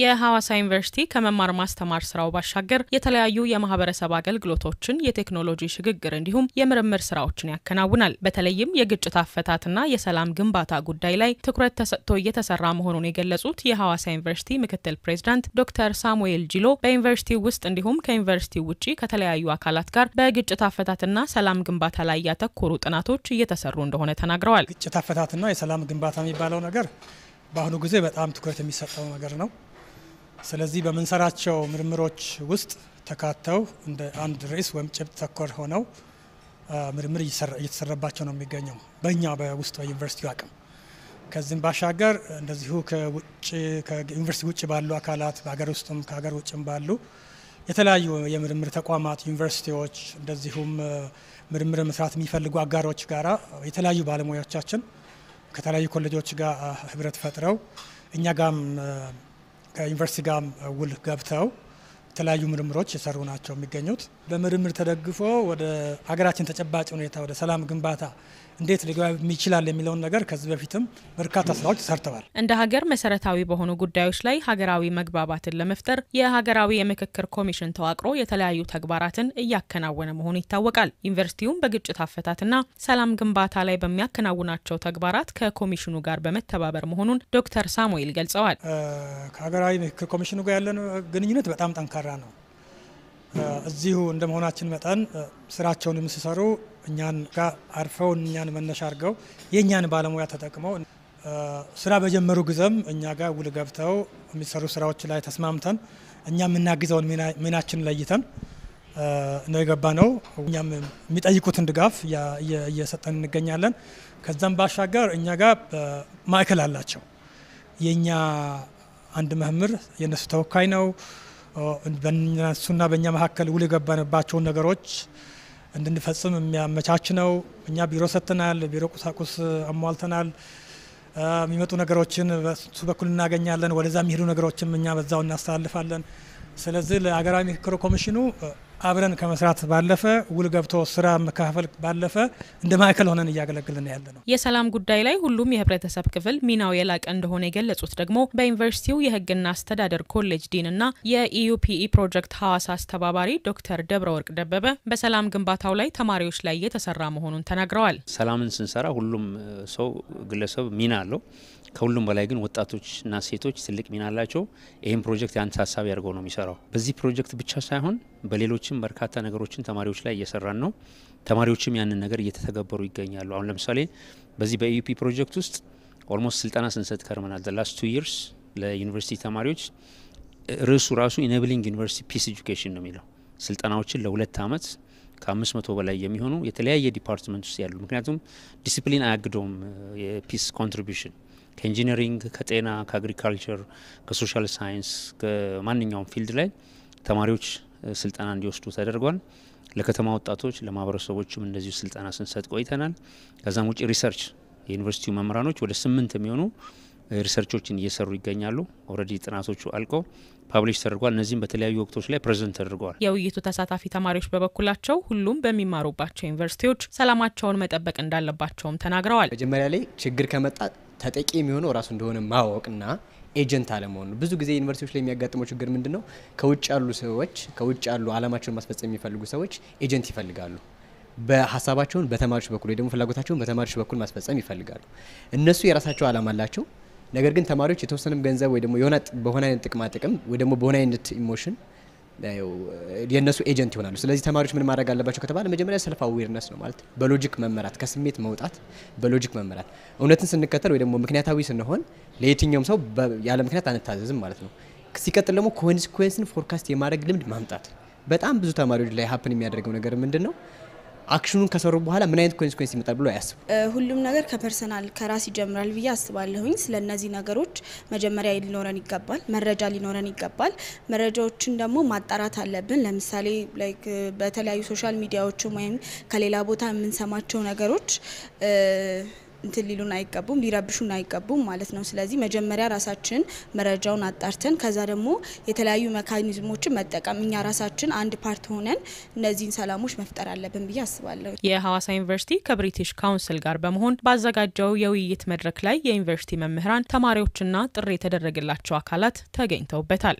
የሐዋሳ ዩኒቨርሲቲ ከመማር ማስተማር ስራው ባሻገር የተለያዩ የማህበረሰብ አገልግሎቶችን፣ የቴክኖሎጂ ሽግግር እንዲሁም የምርምር ስራዎችን ያከናውናል። በተለይም የግጭት አፈታትና የሰላም ግንባታ ጉዳይ ላይ ትኩረት ተሰጥቶ እየተሰራ መሆኑን የገለጹት የሐዋሳ ዩኒቨርሲቲ ምክትል ፕሬዚዳንት ዶክተር ሳሙኤል ጂሎ በዩኒቨርሲቲ ውስጥ እንዲሁም ከዩኒቨርሲቲ ውጭ ከተለያዩ አካላት ጋር በግጭት አፈታትና ሰላም ግንባታ ላይ ያተኮሩ ጥናቶች እየተሰሩ እንደሆነ ተናግረዋል። ግጭት አፈታትና የሰላም ግንባታ የሚባለው ነገር በአሁኑ ጊዜ በጣም ትኩረት የሚሰጠው ነገር ነው። ስለዚህ በምንሰራቸው ምርምሮች ውስጥ ተካተው እንደ አንድ ርዕስ ወይም ጭብጥ ተኮር ሆነው ምርምር እየተሰራባቸው ነው የሚገኘው በእኛ በውስጥ በዩኒቨርሲቲው አቅም። ከዚህም ባሻገር እንደዚሁ ከዩኒቨርሲቲ ውጭ ባሉ አካላት በሀገር ውስጥም ከሀገር ውጭም ባሉ የተለያዩ የምርምር ተቋማት ዩኒቨርሲቲዎች፣ እንደዚሁም ምርምር መስራት የሚፈልጉ አጋሮች ጋራ የተለያዩ ባለሙያዎቻችን ከተለያዩ ኮሌጆች ጋር ህብረት ፈጥረው እኛ ጋም ከዩኒቨርሲቲ ጋር ውል ገብተው የተለያዩ ምርምሮች የሰሩ ናቸው የሚገኙት። በምርምር ተደግፎ ወደ ሀገራችን ተጨባጭ ሁኔታ ወደ ሰላም ግንባታ እንዴት ሊገባ ይችላል የሚለውን ነገር ከዚህ በፊትም በርካታ ስራዎች ተሰርተዋል። እንደ ሀገር መሰረታዊ በሆኑ ጉዳዮች ላይ ሀገራዊ መግባባትን ለመፍጠር የሀገራዊ የምክክር ኮሚሽን ተዋቅሮ የተለያዩ ተግባራትን እያከናወነ መሆኑ ይታወቃል። ዩኒቨርሲቲውም በግጭት አፈታትና ሰላም ግንባታ ላይ በሚያከናውናቸው ተግባራት ከኮሚሽኑ ጋር በመተባበር መሆኑን ዶክተር ሳሙኤል ገልጸዋል። ከሀገራዊ ምክክር ኮሚሽኑ ጋር ያለን ግንኙነት በጣም ጠንካራ እየሰራ ነው። እዚሁ እንደ መሆናችን መጠን ስራቸውንም ሲሰሩ እኛን ጋር አርፈው እኛን መነሻ አድርገው የእኛን ባለሙያ ተጠቅመው ስራ በጀመሩ ጊዜም እኛ ጋር ውል ገብተው የሚሰሩ ስራዎች ላይ ተስማምተን እኛ የምናግዘውን ሚናችን ለይተን ነው የገባ ነው። እኛም የሚጠይቁትን ድጋፍ እየሰጠን እንገኛለን። ከዛም ባሻገር እኛ ጋር ማዕከል አላቸው። የእኛ አንድ መምህር የእነሱ ተወካይ ነው። እሱና በእኛ መካከል ውል የገባንባቸውን ነገሮች እንድንፈጽም የሚያመቻች ነው። እኛ ቢሮ ሰጥተናል፣ ቢሮ ቁሳቁስ አሟልተናል። የሚመጡ ነገሮችን በሱ በኩል እናገኛለን። ወደዛ የሚሄዱ ነገሮችም እኛ በዛው እናስተላልፋለን። ስለዚህ ለሀገራዊ ምክክር ኮሚሽኑ አብረን ከመስራት ባለፈ ውል ገብቶ ስራ መካፈል ባለፈ እንደ ማዕከል ሆነን እያገለግልን ያለ ነው። የሰላም ጉዳይ ላይ ሁሉም የህብረተሰብ ክፍል ሚናው የላቀ እንደሆነ የገለጹት ደግሞ በዩኒቨርሲቲው የህግና አስተዳደር ኮሌጅ ዲን እና የኢዩፒኢ ፕሮጀክት ሀዋሳ አስተባባሪ ዶክተር ደብረ ወርቅ ደበበ በሰላም ግንባታው ላይ ተማሪዎች ላይ የተሰራ መሆኑን ተናግረዋል። ሰላምን ስንሰራ ሁሉም ሰው ግለሰብ ሚና አለው። ከሁሉም በላይ ግን ወጣቶችና ሴቶች ትልቅ ሚና አላቸው። ይህም ፕሮጀክት የአንድ ሀሳብ ያድርገው ነው የሚሰራው። በዚህ ፕሮጀክት ብቻ ሳይሆን በሌሎች ዩኒቨርሲቲያችን በርካታ ነገሮችን ተማሪዎች ላይ እየሰራን ነው። ተማሪዎችም ያንን ነገር እየተተገበሩ ይገኛሉ። አሁን ለምሳሌ በዚህ በኢዩፒ ፕሮጀክት ውስጥ ኦልሞስት ስልጠና ስንሰጥ ከርመናል። ላስት ቱ ይርስ ለዩኒቨርሲቲ ተማሪዎች ርዕሱ ራሱ ኢነብሊንግ ዩኒቨርሲቲ ፒስ ኤጁኬሽን ነው የሚለው ስልጠናዎችን ለሁለት ዓመት ከአምስት መቶ በላይ የሚሆኑ የተለያየ ዲፓርትመንት ውስጥ ያሉ ምክንያቱም ዲሲፕሊን አያግደውም የፒስ ኮንትሪቢሽን ከኢንጂነሪንግ፣ ከጤና፣ ከአግሪካልቸር፣ ከሶሻል ሳይንስ ከማንኛውም ፊልድ ላይ ተማሪዎች ስልጠና እንዲወስዱ ተደርጓል። ለከተማ ወጣቶች ለማህበረሰቦችም እንደዚሁ ስልጠና ስንሰጥ ቆይተናል። ከዛም ውጭ ሪሰርች የዩኒቨርሲቲው መምህራኖች ወደ ስምንት የሚሆኑ ሪሰርቾችን እየሰሩ ይገኛሉ። ኦልሬዲ ጥናቶቹ አልቆ ፓብሊሽ ተደርጓል። እነዚህም በተለያዩ ወቅቶች ላይ ፕሬዘንት ተደርገዋል። የውይይቱ ተሳታፊ ተማሪዎች በበኩላቸው ሁሉም በሚማሩባቸው ዩኒቨርሲቲዎች ሰላማቸውን መጠበቅ እንዳለባቸውም ተናግረዋል። መጀመሪያ ላይ ችግር ከመጣ ተጠቂ የሚሆነው ራሱ እንደሆነ ማወቅና ኤጀንት አለመሆን ነው። ብዙ ጊዜ ዩኒቨርሲቲዎች ላይ የሚያጋጥመው ችግር ምንድን ነው? ከውጭ ያሉ ሰዎች ከውጭ ያሉ አላማቸውን ማስፈጸም የሚፈልጉ ሰዎች ኤጀንት ይፈልጋሉ። በሀሳባቸውን በተማሪዎች በኩል ወይ ደግሞ ፍላጎታቸውን በተማሪዎች በኩል ማስፈጸም ይፈልጋሉ። እነሱ የራሳቸው አላማ አላቸው። ነገር ግን ተማሪዎች የተወሰነም ገንዘብ ወይ ደግሞ የሆነ በሆነ አይነት ጥቅማ ጥቅም ወይ ደግሞ በሆነ አይነት ኢሞሽን የእነሱ ኤጀንት ይሆናሉ። ስለዚህ ተማሪዎች ምን ማድረግ አለባቸው ከተባለ መጀመሪያ ሰልፍ አዌርነስ ነው ማለት በሎጂክ መመራት፣ ከስሜት መውጣት፣ በሎጂክ መመራት። እውነትን ስንከተል ወይ ደግሞ ምክንያታዊ ስንሆን ለየትኛውም ሰው ያለ ምክንያት አንታዘዝም ማለት ነው። ሲቀጥል ደግሞ ኮንሲኩዌንስን ፎርካስት የማድረግ ልምድ ማምጣት በጣም ብዙ ተማሪዎች ላይ ሀፕን የሚያደርገው ነገር ምንድን ነው? አክሽኑን ከሰሩ በኋላ ምን አይነት ኮንሲኮንስ ይመጣል ብሎ አያስቡ። ሁሉም ነገር ከፐርሰናል ከራስ ይጀምራል ብዬ አስባለሁኝ። ስለ እነዚህ ነገሮች መጀመሪያ ሊኖረን ይገባል፣ መረጃ ሊኖረን ይገባል። መረጃዎችን ደግሞ ማጣራት አለብን። ለምሳሌ ላይክ በተለያዩ ሶሻል ሚዲያዎችም ወይም ከሌላ ቦታ የምንሰማቸው ነገሮች እንትን ሊሉን አይገቡም፣ ሊረብሹን አይገቡም ማለት ነው። ስለዚህ መጀመሪያ ራሳችን መረጃውን አጣርተን ከዛ ደግሞ የተለያዩ መካኒዝሞችን መጠቀም እኛ ራሳችን አንድ ፓርት ሆነን እነዚህን ሰላሞች መፍጠር አለብን ብዬ አስባለሁ። የሀዋሳ ዩኒቨርሲቲ ከብሪቲሽ ካውንስል ጋር በመሆን ባዘጋጀው የውይይት መድረክ ላይ የዩኒቨርሲቲ መምህራን፣ ተማሪዎችና ጥሪ የተደረገላቸው አካላት ተገኝተውበታል።